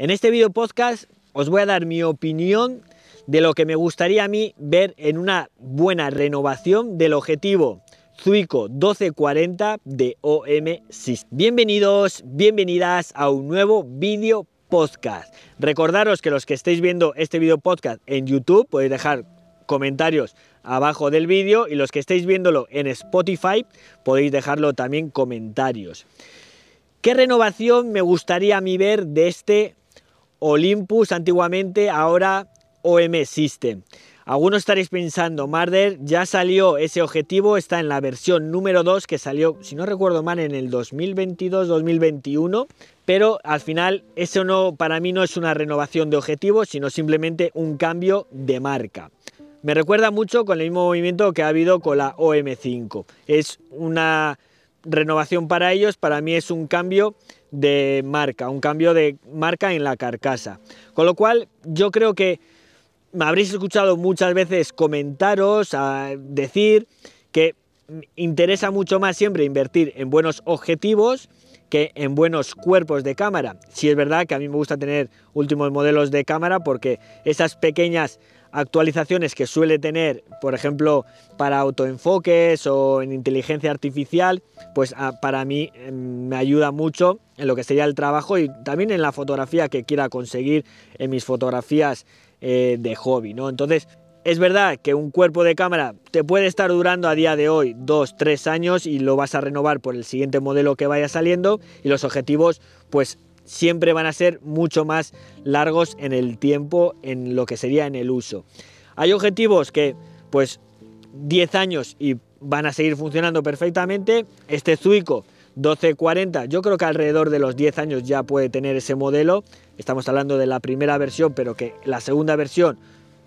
En este video podcast os voy a dar mi opinión de lo que me gustaría a mí ver en una buena renovación del objetivo Zuico 1240 de OM System. Bienvenidos, bienvenidas a un nuevo vídeo podcast. Recordaros que los que estáis viendo este vídeo podcast en YouTube podéis dejar comentarios abajo del vídeo y los que estáis viéndolo en Spotify podéis dejarlo también comentarios. ¿Qué renovación me gustaría a mí ver de este Olympus antiguamente, ahora OM System. Algunos estaréis pensando, Marder, ya salió ese objetivo, está en la versión número 2 que salió, si no recuerdo mal, en el 2022-2021, pero al final eso no, para mí no es una renovación de objetivo, sino simplemente un cambio de marca. Me recuerda mucho con el mismo movimiento que ha habido con la OM5. Es una renovación para ellos para mí es un cambio de marca, un cambio de marca en la carcasa. Con lo cual yo creo que me habréis escuchado muchas veces comentaros, a decir que interesa mucho más siempre invertir en buenos objetivos que en buenos cuerpos de cámara. Si es verdad que a mí me gusta tener últimos modelos de cámara porque esas pequeñas actualizaciones que suele tener, por ejemplo, para autoenfoques o en inteligencia artificial, pues ah, para mí em, me ayuda mucho en lo que sería el trabajo y también en la fotografía que quiera conseguir en mis fotografías eh, de hobby, ¿no? Entonces, es verdad que un cuerpo de cámara te puede estar durando a día de hoy 2 tres años y lo vas a renovar por el siguiente modelo que vaya saliendo y los objetivos pues siempre van a ser mucho más largos en el tiempo, en lo que sería en el uso. Hay objetivos que, pues, 10 años y van a seguir funcionando perfectamente. Este Zuico 1240, yo creo que alrededor de los 10 años ya puede tener ese modelo. Estamos hablando de la primera versión, pero que la segunda versión,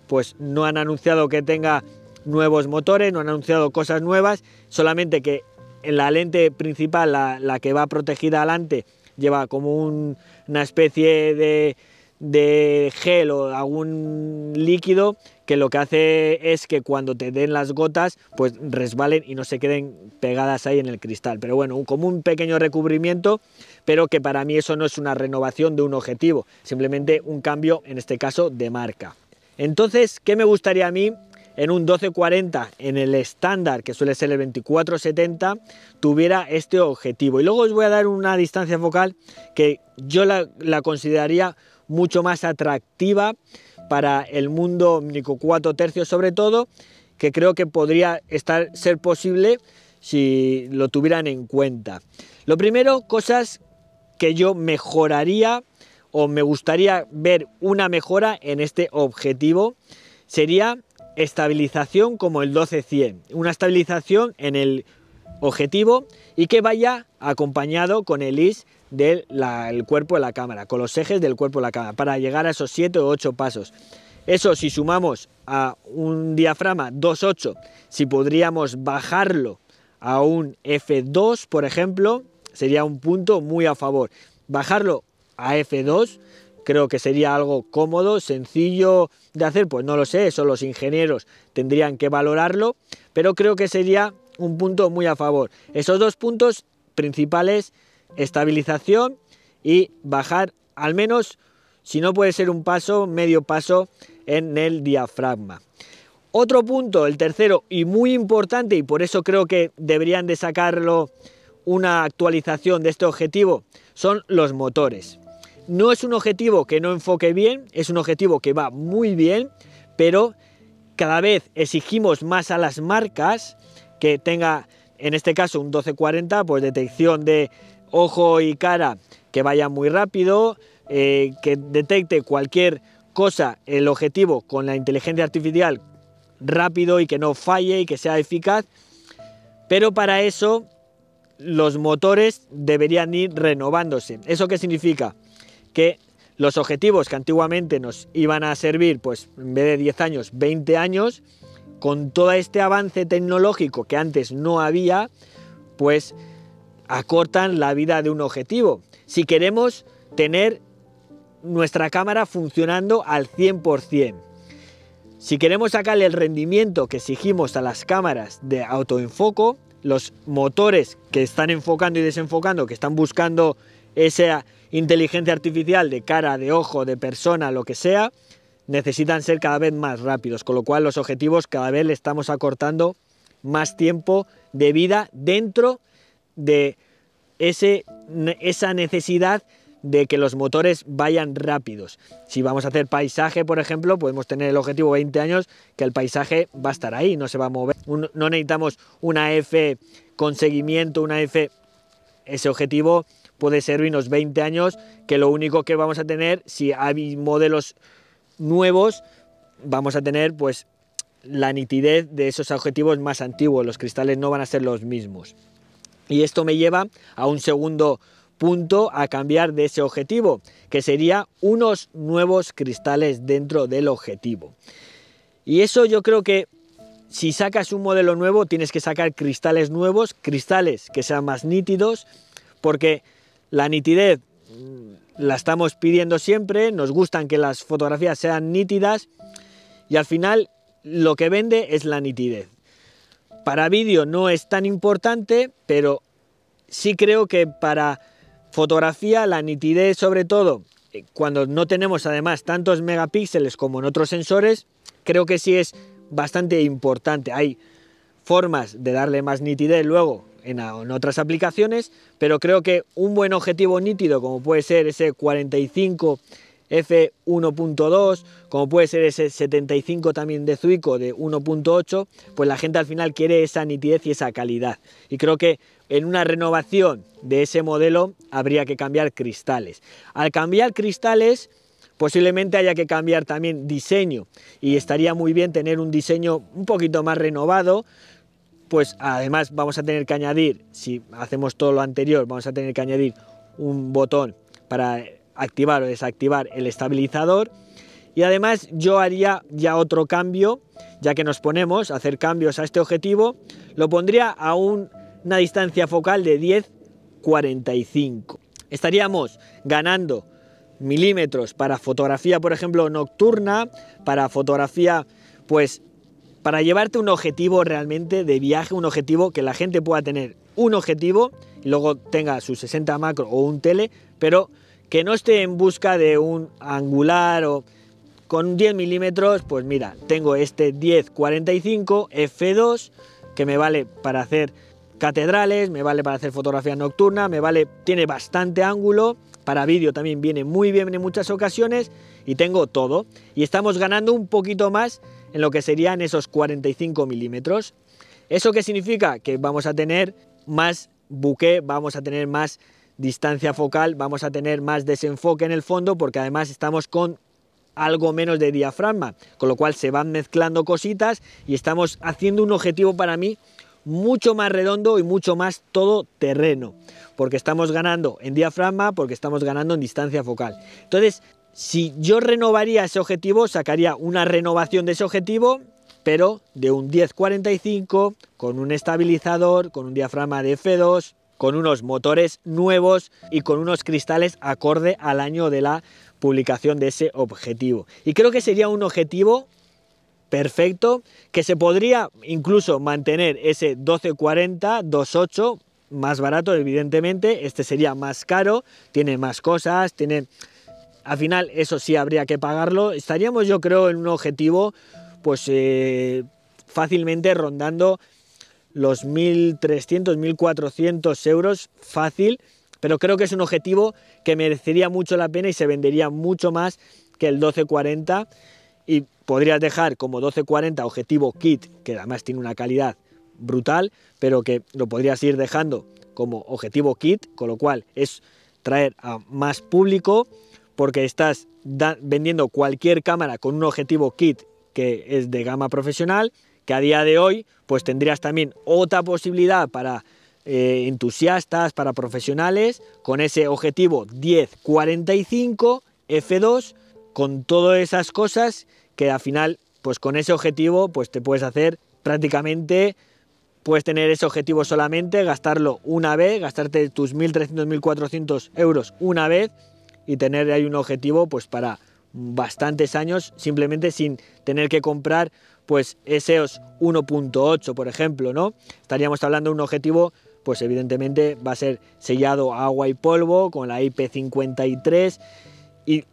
pues no han anunciado que tenga nuevos motores, no han anunciado cosas nuevas, solamente que en la lente principal, la, la que va protegida adelante, lleva como una especie de, de gel o algún líquido que lo que hace es que cuando te den las gotas pues resbalen y no se queden pegadas ahí en el cristal. Pero bueno, como un pequeño recubrimiento, pero que para mí eso no es una renovación de un objetivo, simplemente un cambio en este caso de marca. Entonces, ¿qué me gustaría a mí en un 1240 en el estándar, que suele ser el 2470, tuviera este objetivo. Y luego os voy a dar una distancia focal que yo la, consideraría mucho más atractiva para el mundo Nico 4 tercios sobre todo, que creo que podría estar, ser posible si lo tuvieran en cuenta. Lo primero, cosas que yo mejoraría o me gustaría ver una mejora en este objetivo sería estabilización como el 12-100, una estabilización en el objetivo y que vaya acompañado con el IS del cuerpo de la cámara, con los ejes del cuerpo de la cámara, para llegar a esos 7 o 8 pasos. Eso si sumamos a un diafragma 2.8, si podríamos bajarlo a un F2, por ejemplo, sería un punto muy a favor. Bajarlo a F2 creo que sería algo cómodo, sencillo de hacer, pues no lo sé, eso los ingenieros tendrían que valorarlo, pero creo que sería un punto muy a favor. Esos dos puntos principales, estabilización y bajar al menos, si no puede ser un paso, medio paso en el diafragma. Otro punto, el tercero y muy importante, y por eso creo que deberían de sacarlo una actualización de este objetivo, son los motores. No es un objetivo que no enfoque bien, es un objetivo que va muy bien, pero cada vez exigimos más a las marcas que tenga, en este caso, un 1240, pues detección de ojo y cara que vaya muy rápido, eh, que detecte cualquier cosa, el objetivo con la inteligencia artificial rápido y que no falle y que sea eficaz. Pero para eso los motores deberían ir renovándose. ¿Eso qué significa? que los objetivos que antiguamente nos iban a servir, pues en vez de 10 años, 20 años, con todo este avance tecnológico que antes no había, pues acortan la vida de un objetivo. Si queremos tener nuestra cámara funcionando al 100%. Si queremos sacarle el rendimiento que exigimos a las cámaras de autoenfoco, los motores que están enfocando y desenfocando, que están buscando esa, inteligencia artificial de cara, de ojo, de persona, lo que sea, necesitan ser cada vez más rápidos, con lo cual los objetivos cada vez le estamos acortando más tiempo de vida dentro de ese, esa necesidad de que los motores vayan rápidos. Si vamos a hacer paisaje, por ejemplo, podemos tener el objetivo 20 años que el paisaje va a estar ahí, no se va a mover. no necesitamos una F con seguimiento, una F... Ese objetivo puede ser unos 20 años, que lo único que vamos a tener, si hay modelos nuevos, vamos a tener pues la nitidez de esos objetivos más antiguos, los cristales no van a ser los mismos. Y esto me lleva a un segundo punto a cambiar de ese objetivo, que sería unos nuevos cristales dentro del objetivo. Y eso yo creo que si sacas un modelo nuevo tienes que sacar cristales nuevos, cristales que sean más nítidos, porque la nitidez la estamos pidiendo siempre, nos gustan que las fotografías sean nítidas y al final lo que vende es la nitidez. Para vídeo no es tan importante, pero sí creo que para fotografía la nitidez sobre todo, eh, cuando no tenemos además tantos megapíxeles como en otros sensores, creo que sí es bastante importante. Hay formas de darle más nitidez luego en, otras aplicaciones, pero creo que un buen objetivo nítido, como puede ser ese 45 F1.2, como puede ser ese 75 también de Zuico de 1.8, pues la gente al final quiere esa nitidez y esa calidad. Y creo que en una renovación de ese modelo habría que cambiar cristales. Al cambiar cristales, posiblemente haya que cambiar también diseño y estaría muy bien tener un diseño un poquito más renovado pues además, vamos a tener que añadir, si hacemos todo lo anterior, vamos a tener que añadir un botón para activar o desactivar el estabilizador. Y además yo haría ya otro cambio, ya que nos ponemos a hacer cambios a este objetivo, lo pondría a una distancia focal de 10-45. Estaríamos ganando milímetros para fotografía, por ejemplo, nocturna, para fotografía pues para llevarte un objetivo realmente de viaje, un objetivo que la gente pueda tener un objetivo y luego tenga su 60 macro o un tele, pero que no esté en busca de un angular o con 10 milímetros, pues mira, tengo este 10-45 f2 que me vale para hacer catedrales, me vale para hacer fotografía nocturna, me vale, tiene bastante ángulo, para vídeo también viene muy bien en muchas ocasiones y tengo todo. Y estamos ganando un poquito más en lo que serían esos 45 milímetros. ¿Eso qué significa? Que vamos a tener más buque, vamos a tener más distancia focal, vamos a tener más desenfoque en el fondo porque además estamos con algo menos de diafragma, con lo cual se van mezclando cositas y estamos haciendo un objetivo para mí mucho más redondo y mucho más todo terreno porque estamos ganando en diafragma, porque estamos ganando en distancia focal. Entonces, si yo renovaría ese objetivo, sacaría una renovación de ese objetivo, pero de un 1045, con un estabilizador, con un diafragma de F2, con unos motores nuevos y con unos cristales acorde al año de la publicación de ese objetivo. Y creo que sería un objetivo perfecto que se podría incluso mantener ese 1240, 28, más barato evidentemente, este sería más caro, tiene más cosas, tiene al final, eso sí habría que pagarlo. Estaríamos, yo creo, en un objetivo, pues eh, fácilmente rondando los 1.300, 1.400 euros, fácil, pero creo que es un objetivo que merecería mucho la pena y se vendería mucho más que el 1240 y podrías dejar como 1240 objetivo kit, que además tiene una calidad brutal, pero que lo podrías ir dejando como objetivo kit, con lo cual es traer a más público porque estás vendiendo cualquier cámara con un objetivo kit que es de gama profesional, que a día de hoy pues tendrías también otra posibilidad para eh, entusiastas, para profesionales, con ese objetivo 10-45 f2, con todas esas cosas que al final pues con ese objetivo pues te puedes hacer prácticamente puedes tener ese objetivo solamente, gastarlo una vez, gastarte tus 1.300, 1.400 euros una vez y tener ahí un objetivo pues para bastantes años simplemente sin tener que comprar pues ESEOS 1.8 por ejemplo no estaríamos hablando de un objetivo pues evidentemente va a ser sellado a agua y polvo con la IP53 y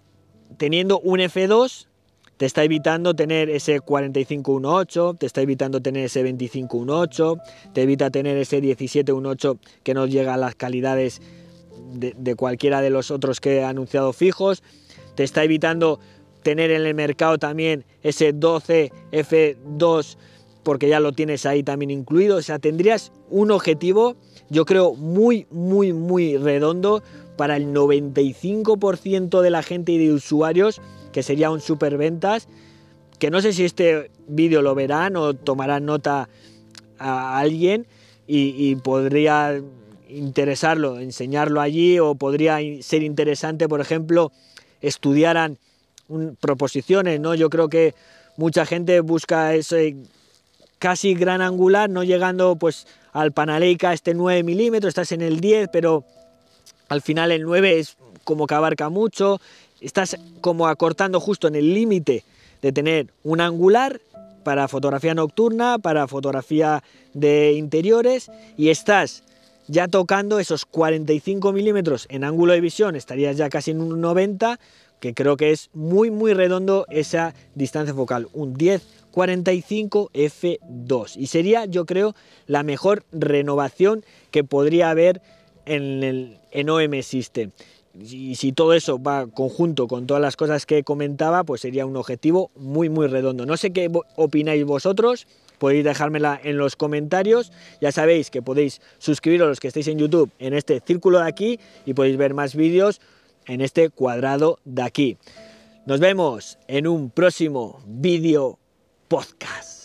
teniendo un F2 te está evitando tener ese 4518, te está evitando tener ese 2518, te evita tener ese 1718 que no llega a las calidades de, cualquiera de los otros que he anunciado fijos. Te está evitando tener en el mercado también ese 12F2 porque ya lo tienes ahí también incluido. O sea, tendrías un objetivo, yo creo, muy, muy, muy redondo para el 95% de la gente y de usuarios, que sería un superventas, que no sé si este vídeo lo verán o tomarán nota a alguien y, y podría interesarlo, enseñarlo allí o podría ser interesante, por ejemplo, estudiaran proposiciones, ¿no? Yo creo que mucha gente busca ese casi gran angular, no llegando pues al Panaleica este 9 milímetros, estás en el 10, pero al final el 9 es como que abarca mucho, estás como acortando justo en el límite de tener un angular para fotografía nocturna, para fotografía de interiores y estás ya tocando esos 45 milímetros en ángulo de visión, estarías ya casi en un 90, que creo que es muy muy redondo esa distancia focal, un 10-45 f2 y sería yo creo la mejor renovación que podría haber en el en OM System. Y si todo eso va conjunto con todas las cosas que comentaba, pues sería un objetivo muy muy redondo. No sé qué opináis vosotros podéis dejármela en los comentarios. Ya sabéis que podéis suscribiros los que estáis en YouTube en este círculo de aquí y podéis ver más vídeos en este cuadrado de aquí. Nos vemos en un próximo vídeo podcast.